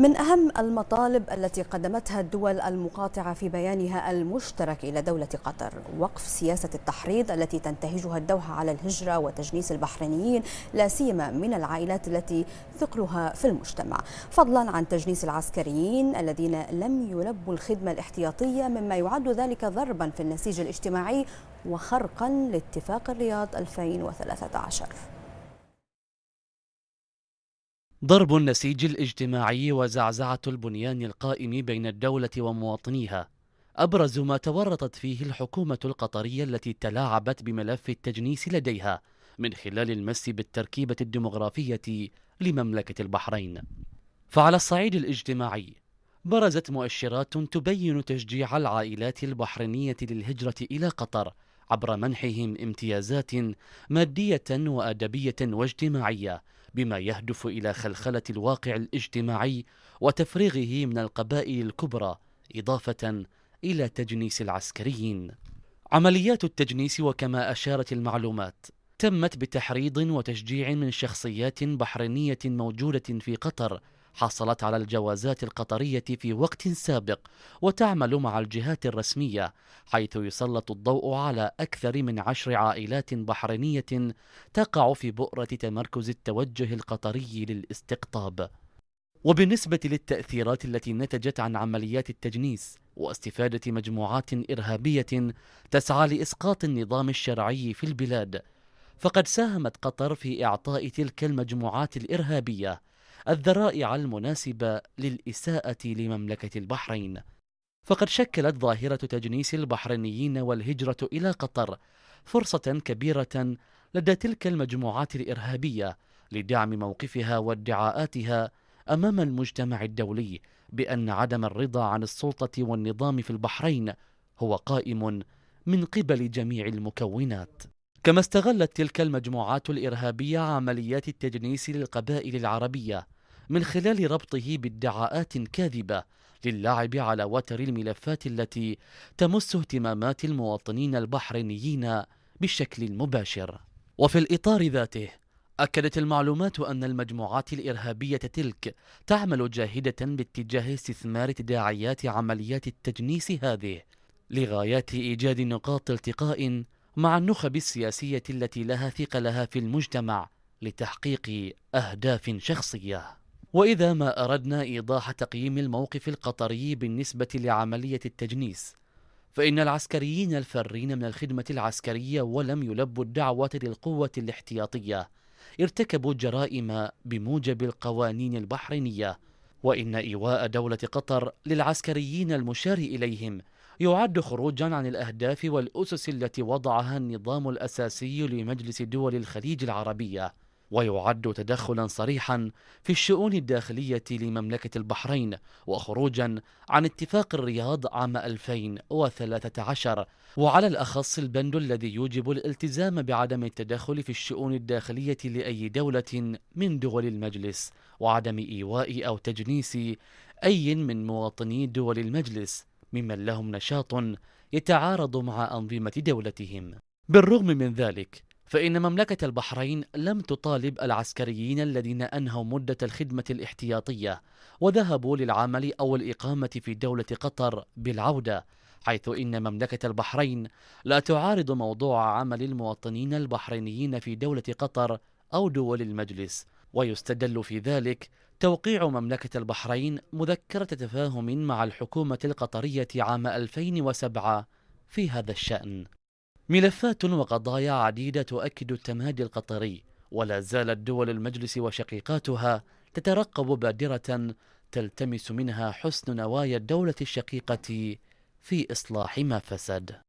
من أهم المطالب التي قدمتها الدول المقاطعة في بيانها المشترك إلى دولة قطر وقف سياسة التحريض التي تنتهجها الدوحة على الهجرة وتجنيس البحرينيين لا سيما من العائلات التي ثقلها في المجتمع فضلا عن تجنيس العسكريين الذين لم يلبوا الخدمة الاحتياطية مما يعد ذلك ضربا في النسيج الاجتماعي وخرقا لاتفاق الرياض 2013 ضرب النسيج الاجتماعي وزعزعة البنيان القائم بين الدولة ومواطنيها أبرز ما تورطت فيه الحكومة القطرية التي تلاعبت بملف التجنيس لديها من خلال المس بالتركيبة الديمغرافية لمملكة البحرين. فعلى الصعيد الاجتماعي برزت مؤشرات تبين تشجيع العائلات البحرينية للهجرة إلى قطر عبر منحهم امتيازات ماديه وادبيه واجتماعيه بما يهدف الى خلخله الواقع الاجتماعي وتفريغه من القبائل الكبرى اضافه الى تجنيس العسكريين عمليات التجنيس وكما اشارت المعلومات تمت بتحريض وتشجيع من شخصيات بحرينيه موجوده في قطر حصلت على الجوازات القطرية في وقت سابق وتعمل مع الجهات الرسمية حيث يسلط الضوء على أكثر من عشر عائلات بحرينية تقع في بؤرة تمركز التوجه القطري للاستقطاب وبالنسبة للتأثيرات التي نتجت عن عمليات التجنيس واستفادة مجموعات إرهابية تسعى لإسقاط النظام الشرعي في البلاد فقد ساهمت قطر في إعطاء تلك المجموعات الإرهابية الذرائع المناسبة للإساءة لمملكة البحرين فقد شكلت ظاهرة تجنيس البحرينيين والهجرة إلى قطر فرصة كبيرة لدى تلك المجموعات الإرهابية لدعم موقفها وادعاءاتها أمام المجتمع الدولي بأن عدم الرضا عن السلطة والنظام في البحرين هو قائم من قبل جميع المكونات كما استغلت تلك المجموعات الإرهابية عمليات التجنيس للقبائل العربية من خلال ربطه بادعاءات كاذبة للعب على وتر الملفات التي تمس اهتمامات المواطنين البحرينيين بشكل مباشر. وفي الإطار ذاته، أكدت المعلومات أن المجموعات الإرهابية تلك تعمل جاهدة باتجاه استثمار تداعيات عمليات التجنيس هذه لغايات إيجاد نقاط التقاء مع النخب السياسية التي لها ثقلها في المجتمع لتحقيق أهداف شخصية وإذا ما أردنا إيضاح تقييم الموقف القطري بالنسبة لعملية التجنيس فإن العسكريين الفارين من الخدمة العسكرية ولم يلبوا الدعوة للقوة الاحتياطية ارتكبوا جرائم بموجب القوانين البحرينية وإن إيواء دولة قطر للعسكريين المشار إليهم يعد خروجا عن الأهداف والأسس التي وضعها النظام الأساسي لمجلس دول الخليج العربية ويعد تدخلا صريحا في الشؤون الداخلية لمملكة البحرين وخروجا عن اتفاق الرياض عام 2013 وعلى الأخص البند الذي يوجب الالتزام بعدم التدخل في الشؤون الداخلية لأي دولة من دول المجلس وعدم إيواء أو تجنيس أي من مواطني دول المجلس ممن لهم نشاط يتعارض مع أنظمة دولتهم بالرغم من ذلك فإن مملكة البحرين لم تطالب العسكريين الذين أنهوا مدة الخدمة الاحتياطية وذهبوا للعمل أو الإقامة في دولة قطر بالعودة حيث إن مملكة البحرين لا تعارض موضوع عمل المواطنين البحرينيين في دولة قطر أو دول المجلس ويستدل في ذلك توقيع مملكة البحرين مذكرة تفاهم مع الحكومة القطرية عام 2007 في هذا الشأن ملفات وقضايا عديدة تؤكد التمادي القطري ولا زالت دول المجلس وشقيقاتها تترقب بادرة تلتمس منها حسن نوايا الدولة الشقيقة في إصلاح ما فسد